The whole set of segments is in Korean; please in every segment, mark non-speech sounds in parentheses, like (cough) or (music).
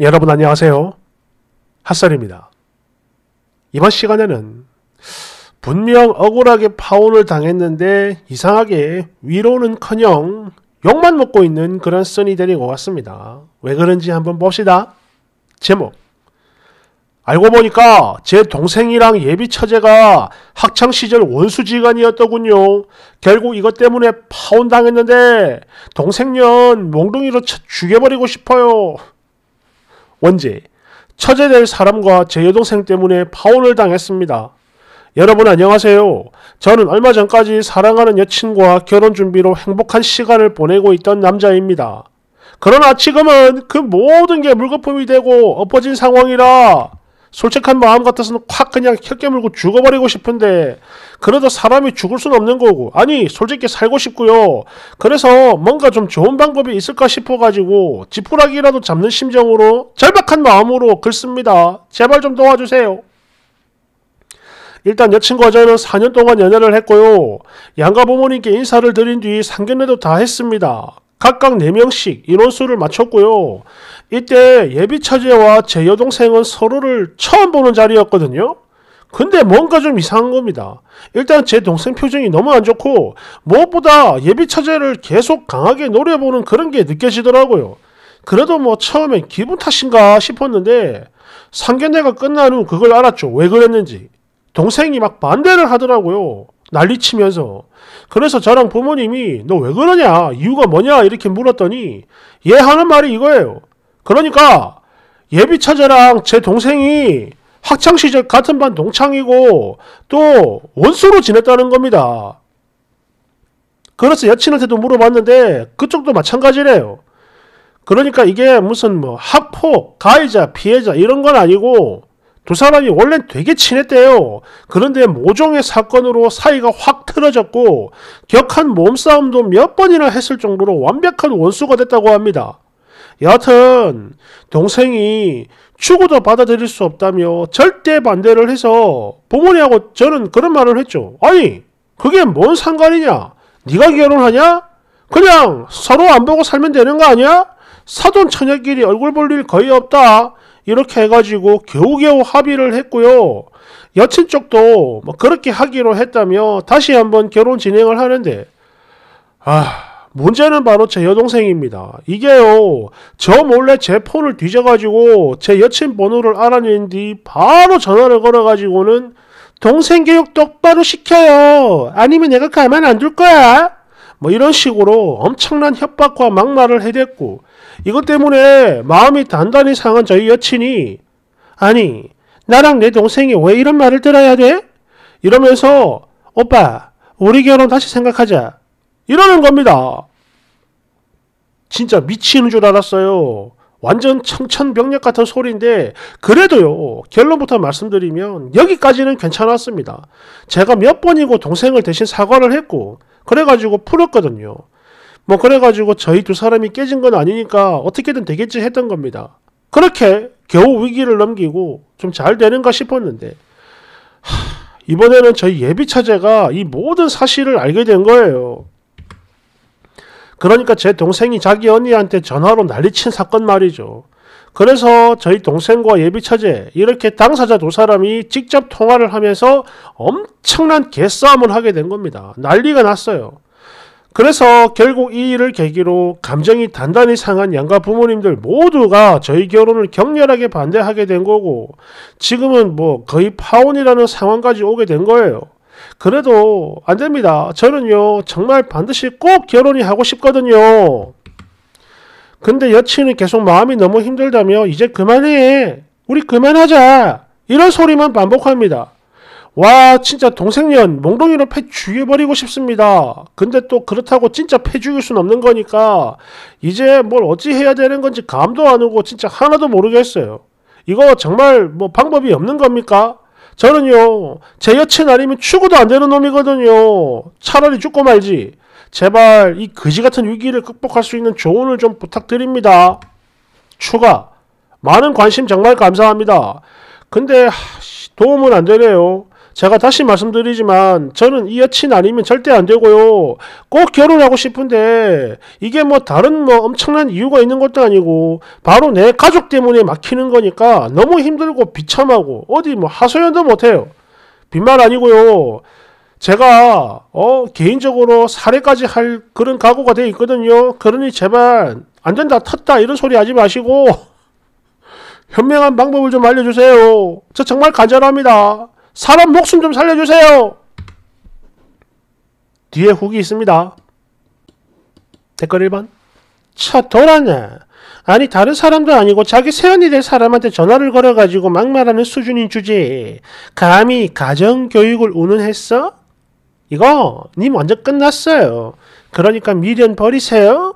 여러분 안녕하세요. 핫설입니다. 이번 시간에는 분명 억울하게 파혼을 당했는데 이상하게 위로는커녕 욕만 먹고 있는 그런 써니 데리고 왔습니다. 왜 그런지 한번 봅시다. 제목 알고 보니까 제 동생이랑 예비 처제가 학창시절 원수지간이었더군요. 결국 이것 때문에 파혼당했는데 동생년 몽둥이로 죽여버리고 싶어요. 원제 처제될 사람과 제 여동생 때문에 파혼을 당했습니다. 여러분 안녕하세요. 저는 얼마 전까지 사랑하는 여친과 결혼 준비로 행복한 시간을 보내고 있던 남자입니다. 그러나 지금은 그 모든 게 물거품이 되고 엎어진 상황이라 솔직한 마음 같아서는 확 그냥 혈깨물고 죽어버리고 싶은데 그래도 사람이 죽을 순 없는 거고 아니 솔직히 살고 싶고요. 그래서 뭔가 좀 좋은 방법이 있을까 싶어가지고 지푸라기라도 잡는 심정으로 절박한 마음으로 글 씁니다. 제발 좀 도와주세요. 일단 여친과 저는 4년 동안 연애를 했고요. 양가 부모님께 인사를 드린 뒤 상견례도 다 했습니다. 각각 4명씩 인원수를 맞췄고요. 이때 예비 차제와제 여동생은 서로를 처음 보는 자리였거든요. 근데 뭔가 좀 이상한 겁니다. 일단 제 동생 표정이 너무 안 좋고 무엇보다 예비 차제를 계속 강하게 노려보는 그런 게 느껴지더라고요. 그래도 뭐 처음엔 기분 탓인가 싶었는데 상견례가 끝난 후 그걸 알았죠. 왜 그랬는지. 동생이 막 반대를 하더라고요. 난리치면서 그래서 저랑 부모님이 너 왜 그러냐 이유가 뭐냐 이렇게 물었더니 얘 하는 말이 이거예요 그러니까 예비 처제랑 제 동생이 학창시절 같은 반 동창이고 또 원수로 지냈다는 겁니다 그래서 여친한테도 물어봤는데 그쪽도 마찬가지래요 그러니까 이게 무슨 뭐 학폭 가해자 피해자 이런 건 아니고 두 사람이 원래 되게 친했대요. 그런데 모종의 사건으로 사이가 확 틀어졌고 격한 몸싸움도 몇 번이나 했을 정도로 완벽한 원수가 됐다고 합니다. 여하튼 동생이 죽어도 받아들일 수 없다며 절대 반대를 해서 부모님하고 저는 그런 말을 했죠. 아니 그게 뭔 상관이냐? 네가 결혼하냐? 그냥 서로 안 보고 살면 되는 거 아니야? 사돈 처녀끼리 얼굴 볼 일 거의 없다. 이렇게 해가지고 겨우겨우 합의를 했고요. 여친 쪽도 뭐 그렇게 하기로 했다며 다시 한번 결혼 진행을 하는데 아 문제는 바로 제 여동생입니다. 이게요 저 몰래 제 폰을 뒤져가지고 제 여친 번호를 알아낸 뒤 바로 전화를 걸어가지고는 동생 교육 똑바로 시켜요. 아니면 내가 가만 안 둘 거야. 뭐 이런 식으로 엄청난 협박과 막말을 해댔고 이것 때문에 마음이 단단히 상한 저희 여친이 아니 나랑 내 동생이 왜 이런 말을 들어야 돼? 이러면서 오빠 우리 결혼 다시 생각하자 이러는 겁니다. 진짜 미치는 줄 알았어요. 완전 청천벽력 같은 소리인데 그래도요 결론부터 말씀드리면 여기까지는 괜찮았습니다. 제가 몇 번이고 동생을 대신 사과를 했고 그래가지고 풀었거든요. 뭐 그래가지고 저희 두 사람이 깨진 건 아니니까 어떻게든 되겠지 했던 겁니다. 그렇게 겨우 위기를 넘기고 좀 잘 되는가 싶었는데 하, 이번에는 저희 예비 차제가 이 모든 사실을 알게 된 거예요. 그러니까 제 동생이 자기 언니한테 전화로 난리친 사건 말이죠. 그래서 저희 동생과 예비 처제 이렇게 당사자 두 사람이 직접 통화를 하면서 엄청난 개싸움을 하게 된 겁니다. 난리가 났어요. 그래서 결국 이 일을 계기로 감정이 단단히 상한 양가 부모님들 모두가 저희 결혼을 격렬하게 반대하게 된 거고 지금은 뭐 거의 파혼이라는 상황까지 오게 된 거예요. 그래도 안 됩니다. 저는요 정말 반드시 꼭 결혼이 하고 싶거든요. 근데 여친은 계속 마음이 너무 힘들다며 이제 그만해. 우리 그만하자. 이런 소리만 반복합니다. 와 진짜 동생년 몽둥이로패 죽여버리고 싶습니다. 근데 또 그렇다고 진짜 패 죽일 순 없는 거니까 이제 뭘 어찌 해야 되는 건지 감도 안 오고 진짜 하나도 모르겠어요. 이거 정말 뭐 방법이 없는 겁니까? 저는요 제 여친 아니면 죽어도 안 되는 놈이거든요. 차라리 죽고 말지. 제발 이 거지 같은 위기를 극복할 수 있는 조언을 좀 부탁드립니다. 추가 많은 관심 정말 감사합니다. 근데 도움은 안 되네요. 제가 다시 말씀드리지만 저는 이 여친 아니면 절대 안 되고요. 꼭 결혼하고 싶은데 이게 뭐 다른 뭐 엄청난 이유가 있는 것도 아니고 바로 내 가족 때문에 막히는 거니까 너무 힘들고 비참하고 어디 뭐 하소연도 못해요. 빈말 아니고요. 제가 어 개인적으로 사례까지 할 그런 각오가 돼 있거든요. 그러니 제발 안 된다 텄다 이런 소리 하지 마시고 (laughs) 현명한 방법을 좀 알려주세요. 저 정말 간절합니다. 사람 목숨 좀 살려주세요. 뒤에 후기 있습니다. 댓글 1번 차돌았네 아니 다른 사람도 아니고 자기 세연이 될 사람한테 전화를 걸어가지고 막말하는 수준인 주제 에 감히 가정교육을 운운했어? 이거 님 완전 끝났어요. 그러니까 미련 버리세요.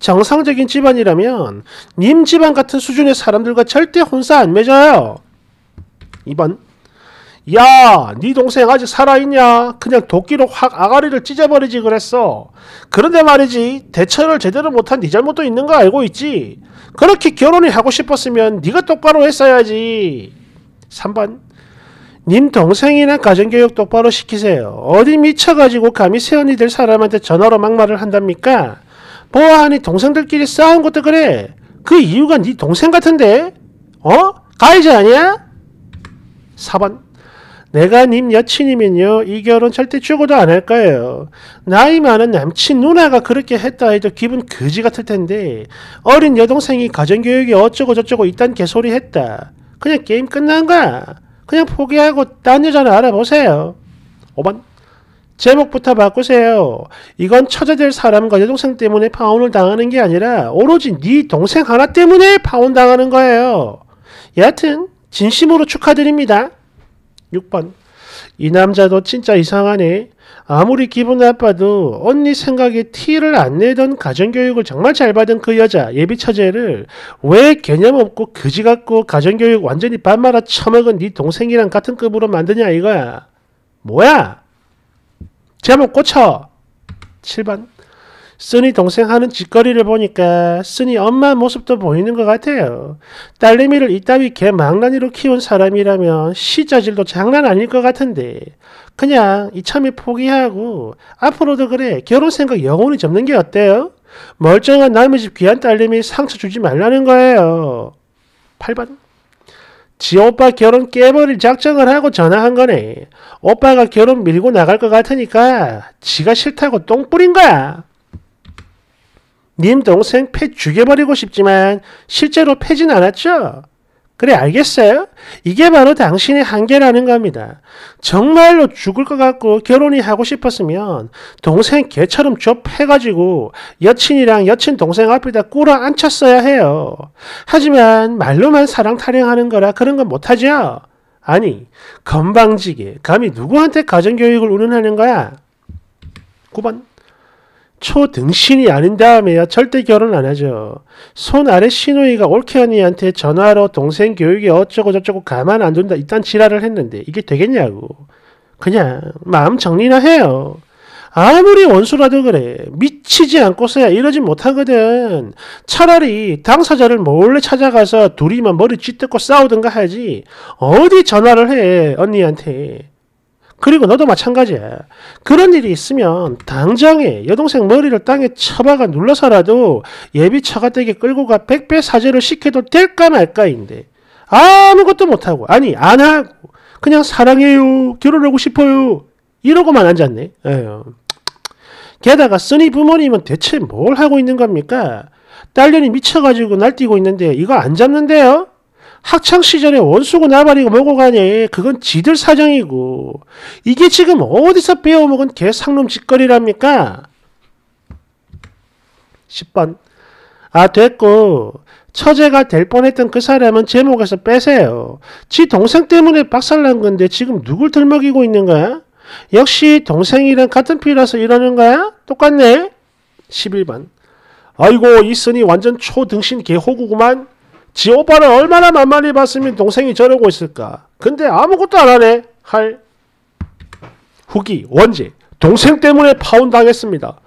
정상적인 집안이라면 님 집안 같은 수준의 사람들과 절대 혼사 안 맺어요. 2번 야, 네 동생 아직 살아있냐? 그냥 도끼로 확 아가리를 찢어버리지 그랬어. 그런데 말이지, 대처를 제대로 못한 네 잘못도 있는 거 알고 있지? 그렇게 결혼을 하고 싶었으면 네가 똑바로 했어야지. 3번 님 동생이나 가정교육 똑바로 시키세요. 어디 미쳐가지고 감히 새언니들 사람한테 전화로 막말을 한답니까? 보아하니 동생들끼리 싸운 것도 그래. 그 이유가 네 동생 같은데? 어? 가해자 아니야? 4번 내가 님 여친이면요 이 결혼 절대 죽어도 안 할 거예요. 나이 많은 남친 누나가 그렇게 했다 해도 기분 거지 같을 텐데 어린 여동생이 가정교육이 어쩌고 저쩌고 이딴 개소리 했다. 그냥 게임 끝난 거야. 그냥 포기하고 딴 여자를 알아보세요. 5번. 제목부터 바꾸세요. 이건 처제될 사람과 여동생 때문에 파혼을 당하는 게 아니라 오로지 네 동생 하나 때문에 파혼 당하는 거예요. 여하튼 진심으로 축하드립니다. 6번. 이 남자도 진짜 이상하네. 아무리 기분 나빠도 언니 생각에 티를 안 내던 가정교육을 정말 잘 받은 그 여자 예비 처제를 왜 개념 없고 그지 같고 가정교육 완전히 반말아 처먹은 네 동생이랑 같은 급으로 만드냐 이거야. 뭐야? 제목 꽂혀. 7번. 쓰니 동생 하는 짓거리를 보니까 쓰니 엄마 모습도 보이는 것 같아요. 딸내미를 이따위 개망나니로 키운 사람이라면 시자질도 장난 아닐 것 같은데 그냥 이참에 포기하고 앞으로도 그래 결혼 생각 영혼히 접는 게 어때요? 멀쩡한 남의 집 귀한 딸내미 상처 주지 말라는 거예요. 8번 지오빠 결혼 깨버릴 작정을 하고 전화한 거네. 오빠가 결혼 밀고 나갈 것 같으니까 지가 싫다고 똥 뿌린 거야. 님 동생 패 죽여버리고 싶지만 실제로 패진 않았죠? 그래 알겠어요? 이게 바로 당신의 한계라는 겁니다. 정말로 죽을 것 같고 결혼이 하고 싶었으면 동생 개처럼 좁해가지고 여친이랑 여친 동생 앞에다 꿇어 앉혔어야 해요. 하지만 말로만 사랑 타령하는 거라 그런 건 못하죠? 아니 건방지게 감히 누구한테 가정교육을 운운하는 거야? 9번 초등신이 아닌 다음에야 절대 결혼 안 하죠. 손 아래 시누이가 올케 언니한테 전화로 동생 교육이 어쩌고 저쩌고 가만 안 둔다 이딴 지랄을 했는데 이게 되겠냐고. 그냥 마음 정리나 해요. 아무리 원수라도 그래 미치지 않고서야 이러지 못하거든 차라리 당사자를 몰래 찾아가서 둘이만 머리 찢듣고 싸우든가 하지 어디 전화를 해 언니한테 그리고 너도 마찬가지야. 그런 일이 있으면 당장에 여동생 머리를 땅에 쳐박아 눌러서라도 예비 처가댁에 끌고 가 백배 사죄를 시켜도 될까 말까인데 아무것도 못하고 아니 안 하고 그냥 사랑해요 결혼하고 싶어요 이러고만 앉았네. 에휴. 게다가 쓰니 부모님은 대체 뭘 하고 있는 겁니까? 딸년이 미쳐가지고 날뛰고 있는데 이거 안 잡는데요? 학창 시절에 원수고 나발이고 뭐고 가니 그건 지들 사정이고 이게 지금 어디서 배워먹은 개상놈 짓거리랍니까? 10번 아 됐고 처제가 될 뻔했던 그 사람은 제목에서 빼세요. 지 동생 때문에 박살난 건데 지금 누굴 들먹이고 있는 거야? 역시 동생이랑 같은 피라서 이러는 거야? 똑같네? 11번 아이고 있으니 완전 초등신 개호구구만 지오빠는 얼마나 만만히 봤으면 동생이 저러고 있을까. 근데 아무것도 안 하네. 할 후기 원지 동생 때문에 파혼당했습니다.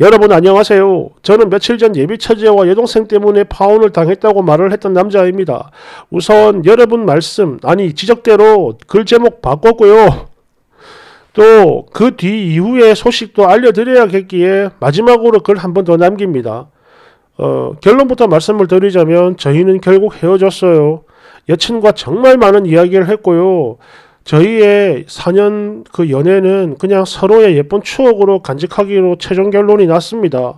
여러분 안녕하세요. 저는 며칠 전 예비 처제와 여동생 때문에 파혼을 당했다고 말을 했던 남자입니다. 우선 여러분 말씀 아니 지적대로 글 제목 바꿨고요. 또 그 뒤 이후의 소식도 알려드려야겠기에 마지막으로 글 한 번 더 남깁니다. 어, 결론부터 말씀을 드리자면 저희는 결국 헤어졌어요. 여친과 정말 많은 이야기를 했고요. 저희의 4년 그 연애는 그냥 서로의 예쁜 추억으로 간직하기로 최종 결론이 났습니다.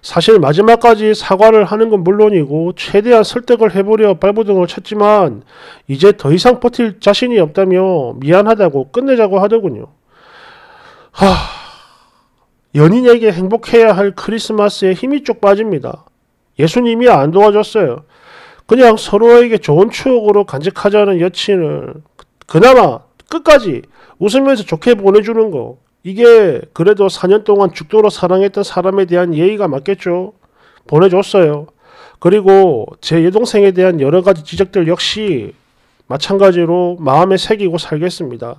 사실 마지막까지 사과를 하는 건 물론이고 최대한 설득을 해보려 발버둥을 쳤지만 이제 더 이상 버틸 자신이 없다며 미안하다고 끝내자고 하더군요. 하... 연인에게 행복해야 할 크리스마스에 힘이 쭉 빠집니다. 예수님이 안 도와줬어요. 그냥 서로에게 좋은 추억으로 간직하자는 여친을 그나마 끝까지 웃으면서 좋게 보내주는 거. 이게 그래도 4년 동안 죽도록 사랑했던 사람에 대한 예의가 맞겠죠. 보내줬어요. 그리고 제 여동생에 대한 여러 가지 지적들 역시 마찬가지로 마음에 새기고 살겠습니다.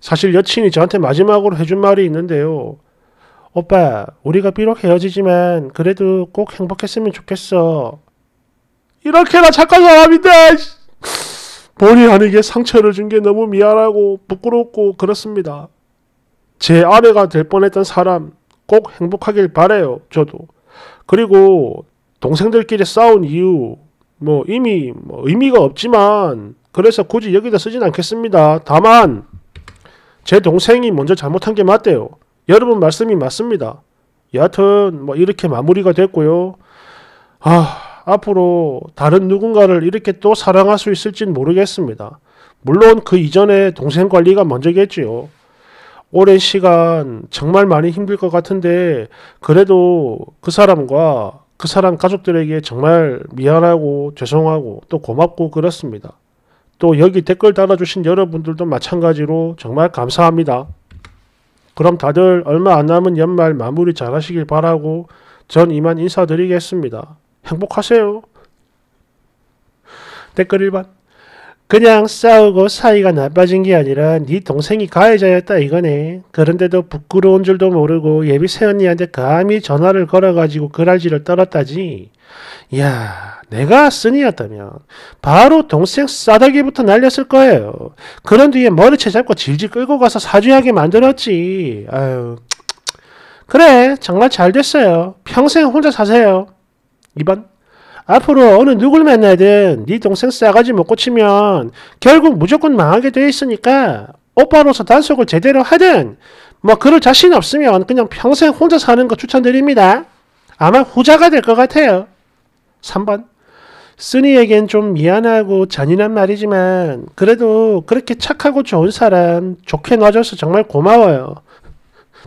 사실 여친이 저한테 마지막으로 해준 말이 있는데요. 오빠, 우리가 비록 헤어지지만 그래도 꼭 행복했으면 좋겠어. 이렇게나 착한 사람인데 본의 아니게 상처를 준 게 너무 미안하고 부끄럽고 그렇습니다. 제 아내가 될 뻔했던 사람 꼭 행복하길 바래요. 저도. 그리고 동생들끼리 싸운 이유 뭐 이미 뭐 의미가 없지만 그래서 굳이 여기다 쓰진 않겠습니다. 다만 제 동생이 먼저 잘못한 게 맞대요. 여러분 말씀이 맞습니다. 여하튼 뭐 이렇게 마무리가 됐고요. 아, 앞으로 다른 누군가를 이렇게 또 사랑할 수 있을진 모르겠습니다. 물론 그 이전에 동생 관리가 먼저겠지요. 오랜 시간 정말 많이 힘들 것 같은데 그래도 그 사람과 그 사람 가족들에게 정말 미안하고 죄송하고 또 고맙고 그렇습니다. 또 여기 댓글 달아주신 여러분들도 마찬가지로 정말 감사합니다. 그럼 다들 얼마 안 남은 연말 마무리 잘 하시길 바라고 전 이만 인사드리겠습니다. 행복하세요. 댓글 1번 그냥 싸우고 사이가 나빠진 게 아니라 네 동생이 가해자였다 이거네. 그런데도 부끄러운 줄도 모르고 예비 새언니한테 감히 전화를 걸어가지고 그랄지를 떨었다지. 야 내가 쓰니였다면 바로 동생 싸다기부터 날렸을 거예요. 그런 뒤에 머리채 잡고 질질 끌고 가서 사죄하게 만들었지. 아유, 그래, 정말 잘 됐어요. 평생 혼자 사세요. 2번. 앞으로 어느 누굴 만나든 네 동생 싸가지 못 고치면 결국 무조건 망하게 돼 있으니까 오빠로서 단속을 제대로 하든 뭐 그럴 자신 없으면 그냥 평생 혼자 사는 거 추천드립니다. 아마 후자가 될 것 같아요. 3번 쓰니에겐 좀 미안하고 잔인한 말이지만 그래도 그렇게 착하고 좋은 사람 좋게 놔줘서 정말 고마워요.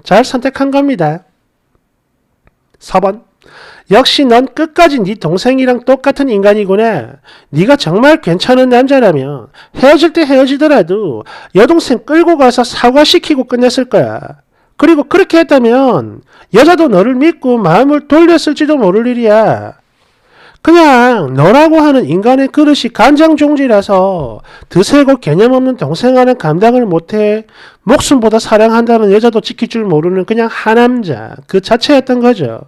잘 선택한 겁니다. 4번 역시 넌 끝까지 네 동생이랑 똑같은 인간이구나. 네가 정말 괜찮은 남자라면 헤어질 때 헤어지더라도 여동생 끌고 가서 사과시키고 끝냈을 거야. 그리고 그렇게 했다면 여자도 너를 믿고 마음을 돌렸을지도 모를 일이야. 그냥 너라고 하는 인간의 그릇이 간장종지라서 드세고 개념 없는 동생하는 감당을 못해 목숨보다 사랑한다는 여자도 지킬 줄 모르는 그냥 하남자 그 자체였던 거죠.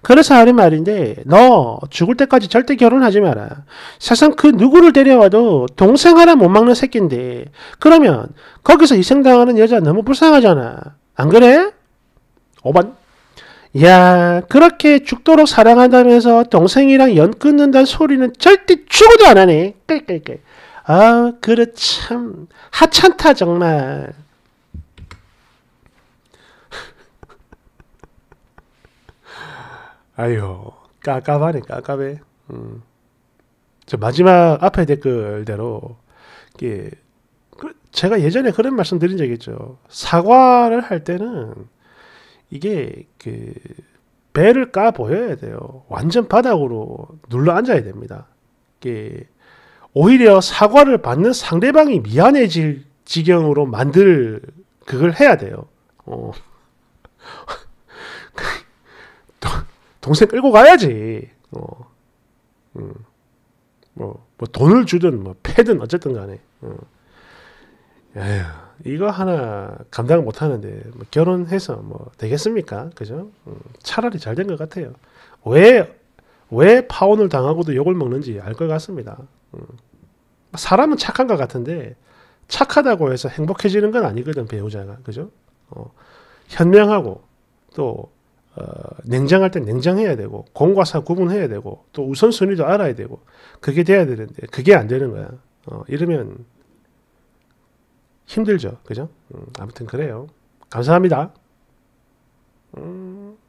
그래서 하는 말인데 너 죽을 때까지 절대 결혼하지 마라. 세상 그 누구를 데려와도 동생 하나 못 막는 새끼인데 그러면 거기서 이생당하는 여자 너무 불쌍하잖아. 안 그래? 오반 야 그렇게 죽도록 사랑한다면서 동생이랑 연 끊는다는 소리는 절대 죽어도 안 하네. 끌끌끌. 아 그래 참 하찮다 정말. (laughs) 아유 까까하네 까까해. 음. 저 마지막 앞에 댓글대로 예, 제가 예전에 그런 말씀 드린 적 있죠. 사과를 할 때는 이게 그 배를 까 보여야 돼요. 완전 바닥으로 눌러 앉아야 됩니다. 이게 오히려 사과를 받는 상대방이 미안해질 지경으로 만들 그걸 해야 돼요. 어. (laughs) 동생 끌고 가야지. 어. 음. 뭐, 뭐 돈을 주든 뭐 패든 어쨌든 간에. 어. 에휴. 이거 하나 감당을 못 하는데 뭐 결혼해서 뭐 되겠습니까? 그죠? 음, 차라리 잘 된 것 같아요. 왜, 왜 파혼을 당하고도 욕을 먹는지 알 것 같습니다. 음. 사람은 착한 것 같은데 착하다고 해서 행복해지는 건 아니거든, 배우자가. 그죠? 어, 현명하고 또 어, 냉정할 땐 냉정해야 되고 공과 사 구분해야 되고 또 우선순위도 알아야 되고 그게 돼야 되는데 그게 안 되는 거야. 어, 이러면 힘들죠. 그죠? 음, 아무튼 그래요. 감사합니다. 음.